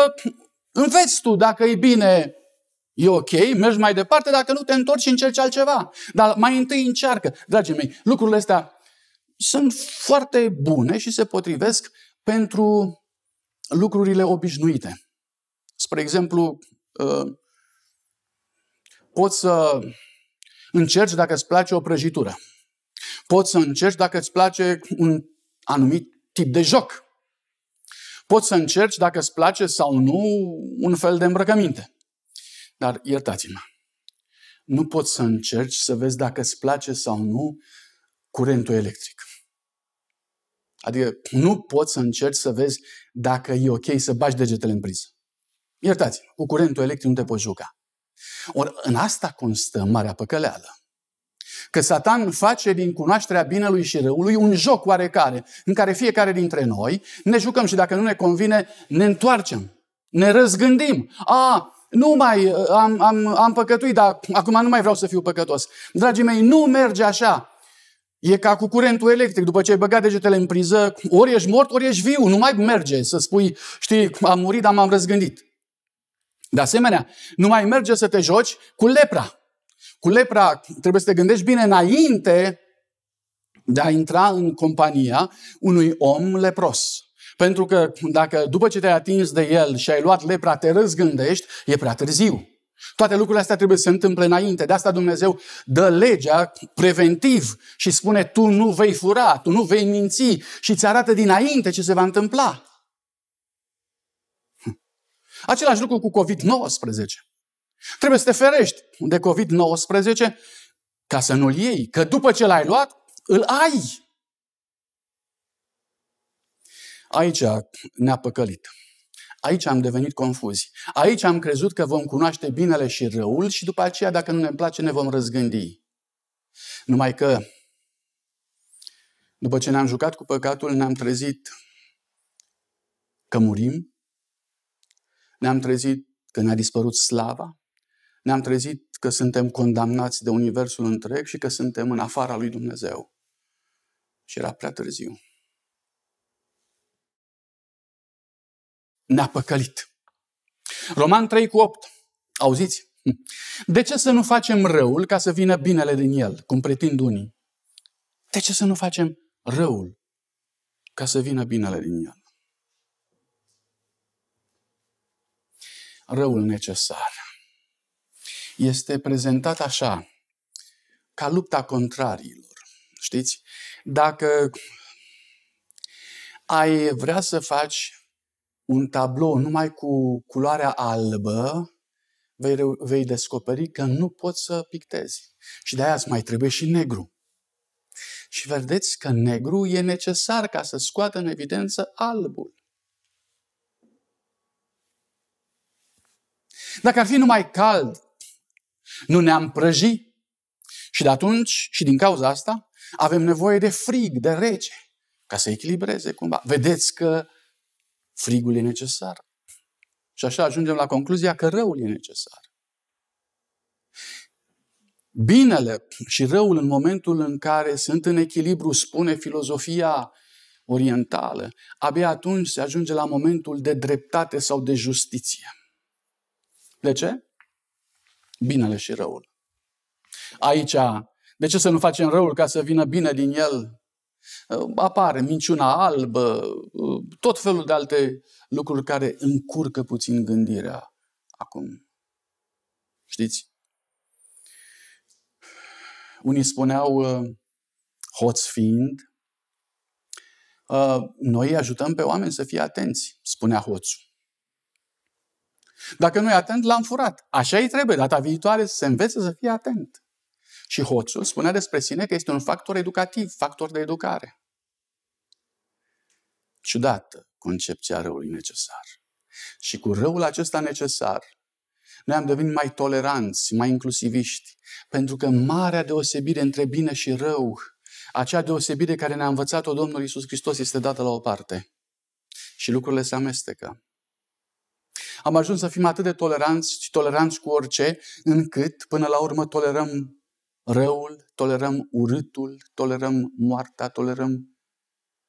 înveți tu dacă e bine E ok, mergi mai departe dacă nu te întorci și încerci altceva. Dar mai întâi încearcă. Dragii mei, lucrurile astea sunt foarte bune și se potrivesc pentru lucrurile obișnuite. Spre exemplu, ă, poți să încerci dacă îți place o prăjitură. Poți să încerci dacă îți place un anumit tip de joc. Poți să încerci dacă îți place sau nu un fel de îmbrăcăminte. Dar iertați-mă, nu poți să încerci să vezi dacă îți place sau nu curentul electric. Adică nu poți să încerci să vezi dacă e ok să bagi degetele în priză. iertați cu curentul electric nu te poți juca. Ori în asta constă marea păcăleală. Că Satan face din cunoașterea binelui și răului un joc oarecare, în care fiecare dintre noi ne jucăm și dacă nu ne convine, ne întoarcem, ne răzgândim. A, nu mai uh, am, am, am păcătuit, dar acum nu mai vreau să fiu păcătos. Dragii mei, nu merge așa. E ca cu curentul electric, după ce ai băgat degetele în priză, ori ești mort, ori ești viu, nu mai merge să spui, știi, am murit, dar m-am răzgândit. De asemenea, nu mai merge să te joci cu lepra. Cu lepra trebuie să te gândești bine înainte de a intra în compania unui om lepros. Pentru că dacă după ce te-ai atins de el și ai luat lepra, te răzgândești, e prea târziu. Toate lucrurile astea trebuie să se întâmple înainte. De asta Dumnezeu dă legea preventiv și spune tu nu vei fura, tu nu vei minți și îți arată dinainte ce se va întâmpla. Hm. Același lucru cu COVID-19. Trebuie să te ferești de COVID-19 ca să nu-l iei, că după ce l-ai luat, îl ai. Aici ne-a păcălit. Aici am devenit confuzi. Aici am crezut că vom cunoaște binele și răul și după aceea, dacă nu ne place, ne vom răzgândi. Numai că, după ce ne-am jucat cu păcatul, ne-am trezit că murim, ne-am trezit că ne-a dispărut slava, ne-am trezit că suntem condamnați de universul întreg și că suntem în afara lui Dumnezeu. Și era prea târziu. ne-a păcălit. Roman 3 cu 8. Auziți? De ce să nu facem răul ca să vină binele din el, cum pretind unii? De ce să nu facem răul ca să vină binele din el? Răul necesar este prezentat așa, ca lupta contrariilor. Știți? Dacă ai vrea să faci un tablou numai cu culoarea albă, vei, vei descoperi că nu poți să pictezi. Și de aia îți mai trebuie și negru. Și vedeți că negru e necesar ca să scoată în evidență albul. Dacă ar fi numai cald, nu ne-am prăji. Și de atunci, și din cauza asta, avem nevoie de frig, de rece, ca să echilibreze cumva. Vedeți că frigul e necesar. Și așa ajungem la concluzia că răul e necesar. Binele și răul în momentul în care sunt în echilibru, spune filozofia orientală, abia atunci se ajunge la momentul de dreptate sau de justiție. De ce? Binele și răul. Aici, de ce să nu facem răul ca să vină bine din el? apare minciuna albă, tot felul de alte lucruri care încurcă puțin gândirea acum. Știți? Unii spuneau, uh, hoți fiind, uh, noi ajutăm pe oameni să fie atenți, spunea hoțul. Dacă nu e atent, l-am furat. Așa îi trebuie data viitoare să se învețe să fie atent. Și hoțul spunea despre sine că este un factor educativ, factor de educare. Ciudată concepția răului necesar. Și cu răul acesta necesar, noi am devenit mai toleranți, mai inclusiviști, pentru că marea deosebire între bine și rău, acea deosebire care ne-a învățat-o Domnul Isus Hristos, este dată la o parte. Și lucrurile se amestecă. Am ajuns să fim atât de toleranți și toleranți cu orice, încât până la urmă tolerăm răul, tolerăm urâtul, tolerăm moartea, tolerăm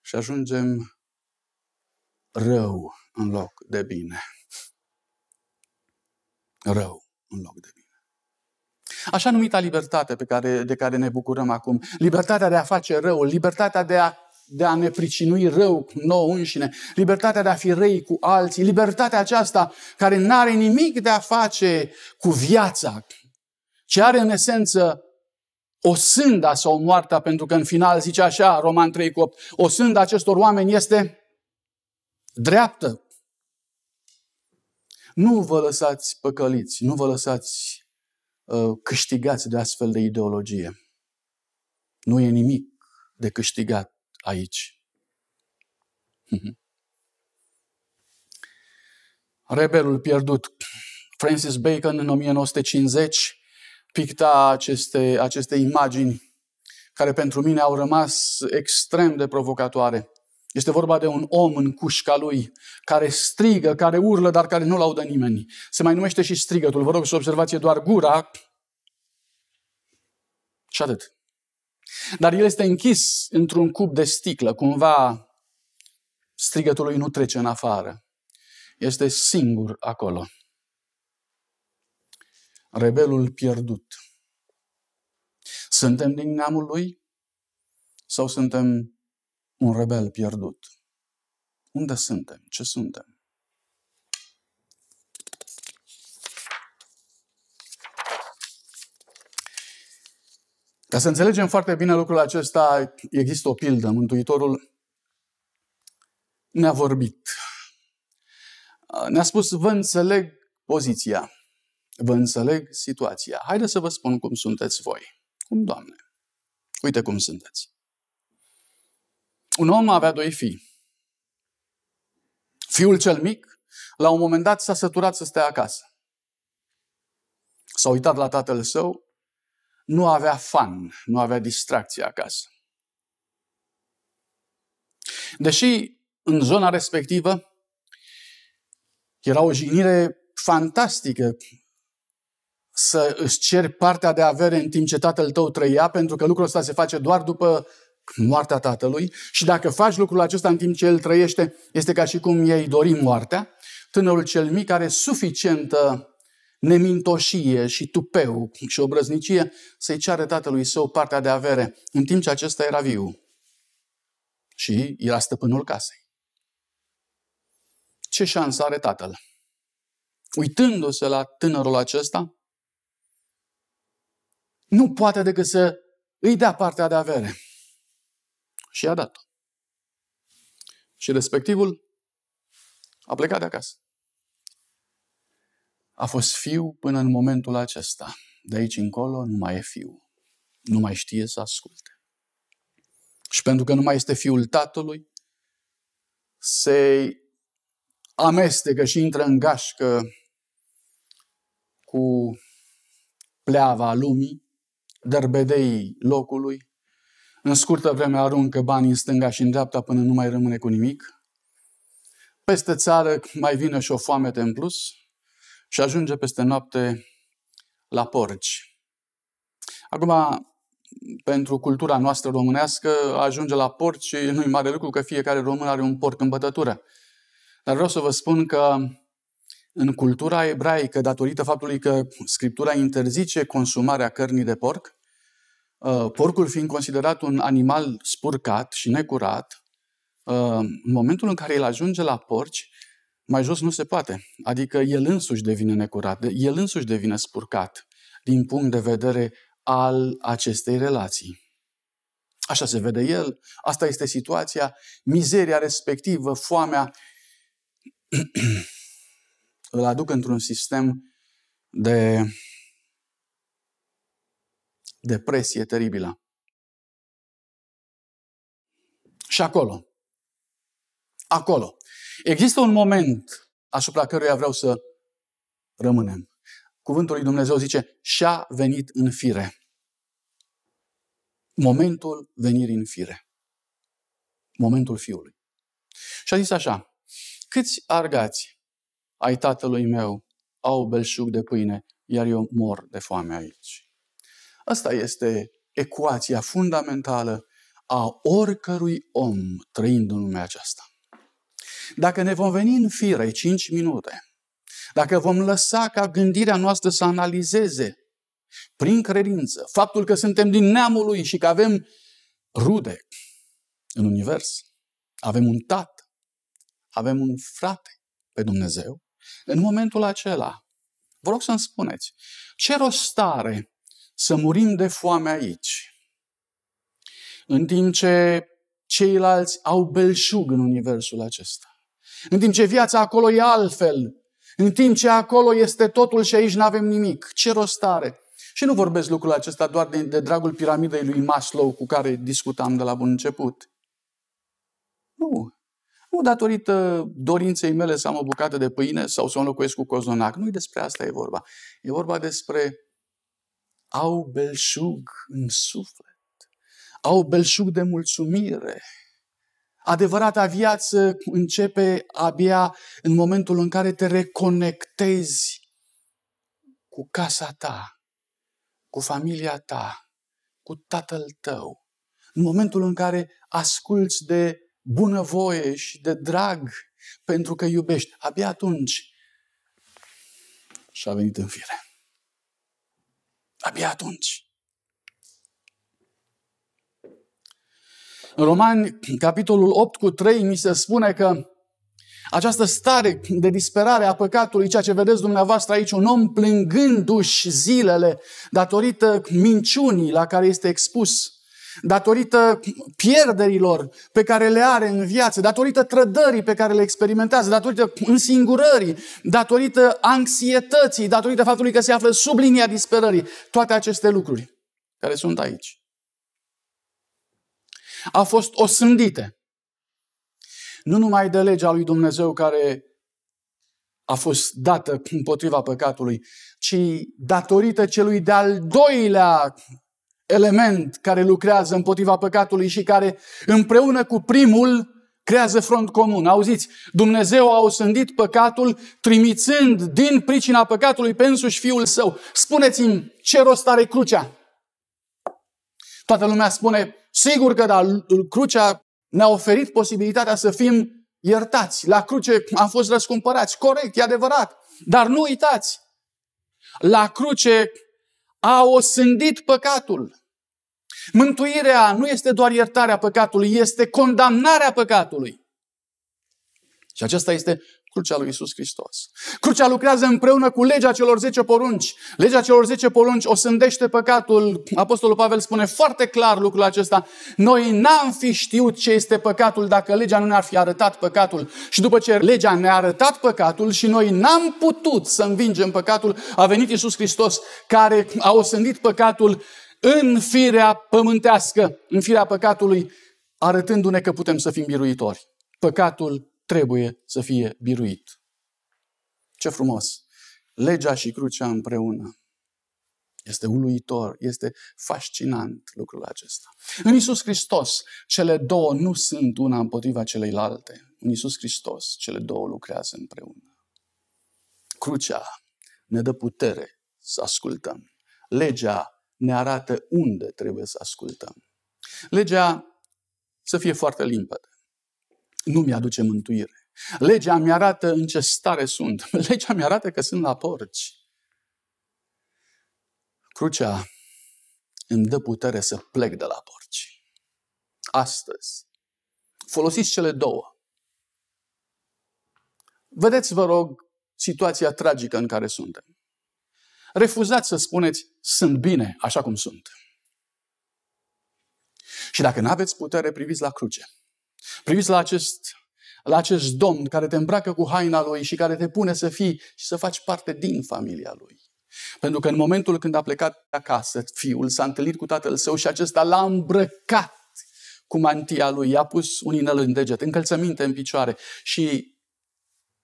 și ajungem rău în loc de bine. Rău în loc de bine. Așa numita libertate pe care, de care ne bucurăm acum, libertatea de a face rău, libertatea de a, de a ne pricinui rău cu nouă înșine, libertatea de a fi răi cu alții, libertatea aceasta care nu are nimic de a face cu viața, ce are în esență o sânda sau moartea, pentru că în final zice așa, Roman 3 cu 8, o sânda acestor oameni este dreaptă. Nu vă lăsați păcăliți, nu vă lăsați uh, câștigați de astfel de ideologie. Nu e nimic de câștigat aici. Mhm. Rebelul pierdut. Francis Bacon în 1950 picta aceste, aceste imagini care pentru mine au rămas extrem de provocatoare. Este vorba de un om în cușca lui, care strigă, care urlă, dar care nu laudă nimeni. Se mai numește și strigătul. Vă rog să observați, doar gura și atât. Dar el este închis într-un cup de sticlă, cumva strigătul lui nu trece în afară. Este singur acolo rebelul pierdut. Suntem din neamul lui sau suntem un rebel pierdut? Unde suntem? Ce suntem? Ca să înțelegem foarte bine lucrul acesta, există o pildă. Mântuitorul ne-a vorbit. Ne-a spus, vă înțeleg poziția vă înțeleg situația. Haideți să vă spun cum sunteți voi. Cum, Doamne? Uite cum sunteți. Un om avea doi fii. Fiul cel mic, la un moment dat, s-a săturat să stea acasă. S-a uitat la tatăl său, nu avea fan, nu avea distracție acasă. Deși în zona respectivă era o jignire fantastică, să îți ceri partea de avere în timp ce tatăl tău trăia, pentru că lucrul ăsta se face doar după moartea tatălui și dacă faci lucrul acesta în timp ce el trăiește, este ca și cum ei dori moartea. Tânărul cel mic are suficientă nemintoșie și tupeu și obrăznicie să-i ceară tatălui său partea de avere, în timp ce acesta era viu și era stăpânul casei. Ce șansă are tatăl? Uitându-se la tânărul acesta, nu poate decât să îi dea partea de avere. Și i-a dat-o. Și respectivul a plecat de acasă. A fost fiu până în momentul acesta. De aici încolo nu mai e fiu. Nu mai știe să asculte. Și pentru că nu mai este fiul tatălui, se amestecă și intră în gașcă cu pleava lumii dărbedeii locului, în scurtă vreme aruncă banii în stânga și în dreapta până nu mai rămâne cu nimic. Peste țară mai vine și o foamete în plus și ajunge peste noapte la porci. Acum, pentru cultura noastră românească, ajunge la porci și nu-i mare lucru că fiecare român are un porc în bătătură. Dar vreau să vă spun că în cultura ebraică, datorită faptului că Scriptura interzice consumarea cărnii de porc, Uh, porcul fiind considerat un animal spurcat și necurat, uh, în momentul în care el ajunge la porci, mai jos nu se poate. Adică el însuși devine necurat, el însuși devine spurcat din punct de vedere al acestei relații. Așa se vede el, asta este situația, mizeria respectivă, foamea îl aduc într-un sistem de depresie teribilă. Și acolo, acolo, există un moment asupra căruia vreau să rămânem. Cuvântul lui Dumnezeu zice, și-a venit în fire. Momentul venirii în fire. Momentul fiului. Și a zis așa, câți argați ai tatălui meu au belșug de pâine, iar eu mor de foame aici. Asta este ecuația fundamentală a oricărui om trăind în lumea aceasta. Dacă ne vom veni în fire 5 minute, dacă vom lăsa ca gândirea noastră să analizeze prin credință faptul că suntem din neamul lui și că avem rude în univers, avem un tat, avem un frate pe Dumnezeu, în momentul acela, vă rog să-mi spuneți, ce rostare! să murim de foame aici, în timp ce ceilalți au belșug în universul acesta, în timp ce viața acolo e altfel, în timp ce acolo este totul și aici nu avem nimic, ce rost are? Și nu vorbesc lucrul acesta doar de, de dragul piramidei lui Maslow cu care discutam de la bun început. Nu. Nu datorită dorinței mele să am o bucată de pâine sau să o înlocuiesc cu cozonac. Nu e despre asta e vorba. E vorba despre au belșug în suflet, au belșug de mulțumire. Adevărata viață începe abia în momentul în care te reconectezi cu casa ta, cu familia ta, cu tatăl tău. În momentul în care asculți de bunăvoie și de drag pentru că iubești, abia atunci și-a venit în fire. Abia atunci. În Romani, în capitolul 8 cu 3, mi se spune că această stare de disperare a păcatului, ceea ce vedeți dumneavoastră aici, un om plângându-și zilele datorită minciunii la care este expus, datorită pierderilor pe care le are în viață, datorită trădării pe care le experimentează, datorită însingurării, datorită anxietății, datorită faptului că se află sub linia disperării, toate aceste lucruri care sunt aici au fost osândite nu numai de legea lui Dumnezeu care a fost dată împotriva păcatului, ci datorită celui de-al doilea element care lucrează împotriva păcatului și care împreună cu primul creează front comun. Auziți, Dumnezeu a osândit păcatul trimițând din pricina păcatului pe însuși Fiul Său. Spuneți-mi, ce rost are crucea? Toată lumea spune, sigur că da, crucea ne-a oferit posibilitatea să fim iertați. La cruce am fost răscumpărați. Corect, e adevărat. Dar nu uitați, la cruce a osândit păcatul. Mântuirea nu este doar iertarea păcatului, este condamnarea păcatului. Și aceasta este Crucea lui Isus Hristos. Crucea lucrează împreună cu legea celor 10 porunci. Legea celor 10 porunci o sândește păcatul. Apostolul Pavel spune foarte clar lucrul acesta. Noi n-am fi știut ce este păcatul dacă legea nu ne-ar fi arătat păcatul. Și după ce legea ne-a arătat păcatul și noi n-am putut să învingem păcatul, a venit Isus Hristos care a osândit păcatul în firea pământească, în firea păcatului, arătându-ne că putem să fim biruitori. Păcatul trebuie să fie biruit. Ce frumos! Legea și crucea împreună. Este uluitor, este fascinant lucrul acesta. În Isus Hristos, cele două nu sunt una împotriva celeilalte. În Isus Hristos, cele două lucrează împreună. Crucea ne dă putere să ascultăm. Legea ne arată unde trebuie să ascultăm. Legea să fie foarte limpede nu mi-aduce mântuire. Legea mi arată în ce stare sunt. Legea mi arată că sunt la porci. Crucea îmi dă putere să plec de la porci. Astăzi. Folosiți cele două. Vedeți, vă rog, situația tragică în care suntem. Refuzați să spuneți, sunt bine așa cum sunt. Și dacă nu aveți putere, priviți la cruce. Priviți la acest, la acest domn care te îmbracă cu haina lui și care te pune să fii și să faci parte din familia lui. Pentru că în momentul când a plecat de acasă, fiul s-a întâlnit cu tatăl său și acesta l-a îmbrăcat cu mantia lui, i-a pus un inel în deget, încălțăminte în picioare și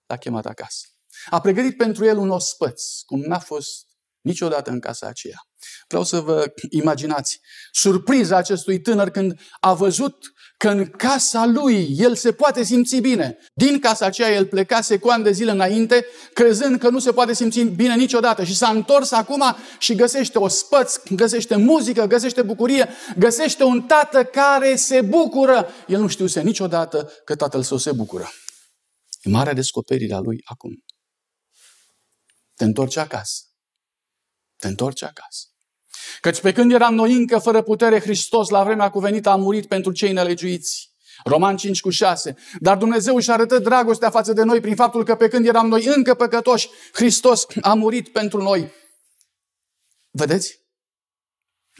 l-a chemat acasă. A pregătit pentru el un ospăț, cum n-a fost niciodată în casa aceea. Vreau să vă imaginați surpriza acestui tânăr când a văzut că în casa lui el se poate simți bine. Din casa aceea el plecase cu ani de zile înainte, crezând că nu se poate simți bine niciodată și s-a întors acum și găsește o spăț, găsește muzică, găsește bucurie, găsește un tată care se bucură. El nu știuse niciodată că tatăl său se bucură. E marea descoperire a lui acum. Te întorci acasă. Te întorci acasă. Căci pe când eram noi încă fără putere, Hristos la vremea cuvenită a murit pentru cei nelegiuiți. Roman 5 cu 6. Dar Dumnezeu și arătă dragostea față de noi prin faptul că pe când eram noi încă păcătoși, Hristos a murit pentru noi. Vedeți?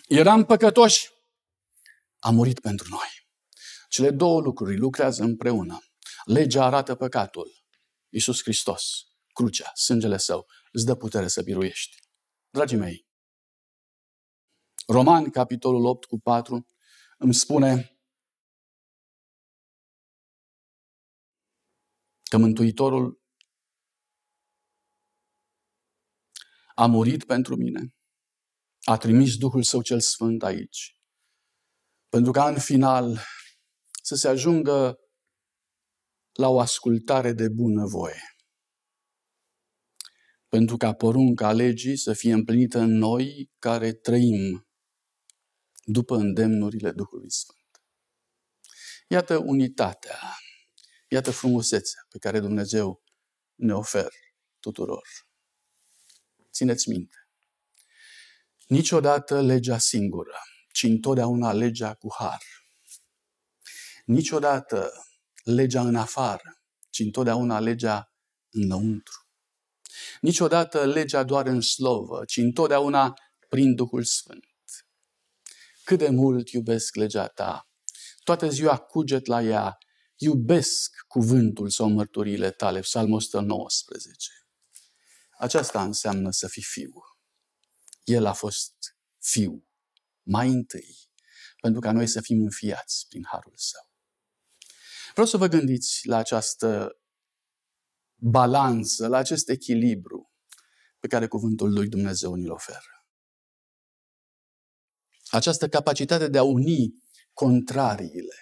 Eram păcătoși, a murit pentru noi. Cele două lucruri lucrează împreună. Legea arată păcatul. Iisus Hristos, crucea, sângele său, îți dă putere să biruiești. Dragii mei, Roman, capitolul 8 cu 4, îmi spune că Mântuitorul a murit pentru mine, a trimis Duhul Său cel Sfânt aici, pentru ca în final să se ajungă la o ascultare de bună voie, Pentru ca porunca legii să fie împlinită în noi care trăim după îndemnurile Duhului Sfânt. Iată unitatea, iată frumusețea pe care Dumnezeu ne oferă tuturor. Țineți minte, niciodată legea singură, ci întotdeauna legea cu har. Niciodată legea în afară, ci întotdeauna legea înăuntru. Niciodată legea doar în slovă, ci întotdeauna prin Duhul Sfânt cât de mult iubesc legea ta. Toată ziua cuget la ea, iubesc cuvântul sau mărturile tale, Psalmul 119. Aceasta înseamnă să fii fiu. El a fost fiu mai întâi, pentru ca noi să fim înfiați prin harul său. Vreau să vă gândiți la această balanță, la acest echilibru pe care cuvântul lui Dumnezeu ni-l oferă această capacitate de a uni contrariile.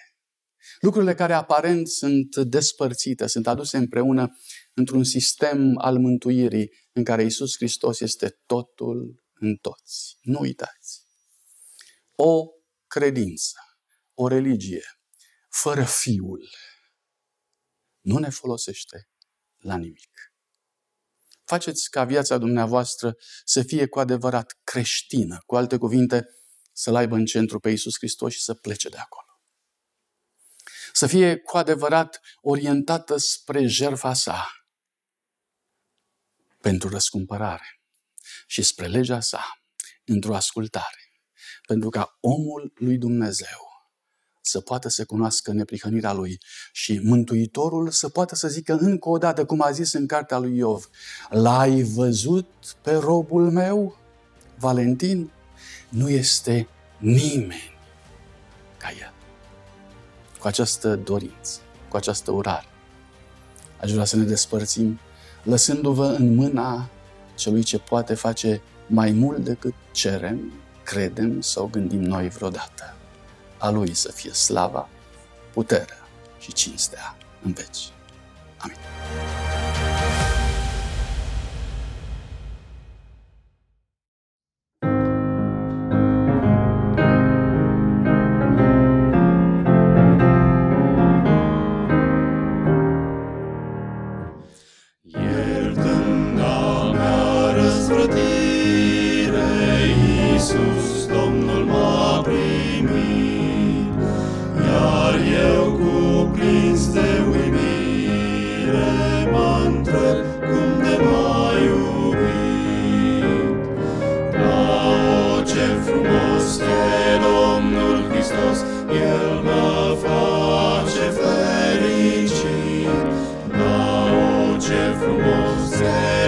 Lucrurile care aparent sunt despărțite, sunt aduse împreună într-un sistem al mântuirii în care Isus Hristos este totul în toți. Nu uitați! O credință, o religie, fără fiul, nu ne folosește la nimic. Faceți ca viața dumneavoastră să fie cu adevărat creștină, cu alte cuvinte, să-L aibă în centru pe Iisus Hristos și să plece de acolo. Să fie cu adevărat orientată spre jertfa sa pentru răscumpărare și spre legea sa într-o ascultare, pentru ca omul lui Dumnezeu să poată să cunoască neprihănirea lui și Mântuitorul să poată să zică încă o dată, cum a zis în cartea lui Iov, L-ai văzut pe robul meu, Valentin? nu este nimeni ca El. Cu această dorință, cu această urare, aș vrea să ne despărțim, lăsându-vă în mâna celui ce poate face mai mult decât cerem, credem sau gândim noi vreodată. A Lui să fie slava, puterea și cinstea în veci. Amin. say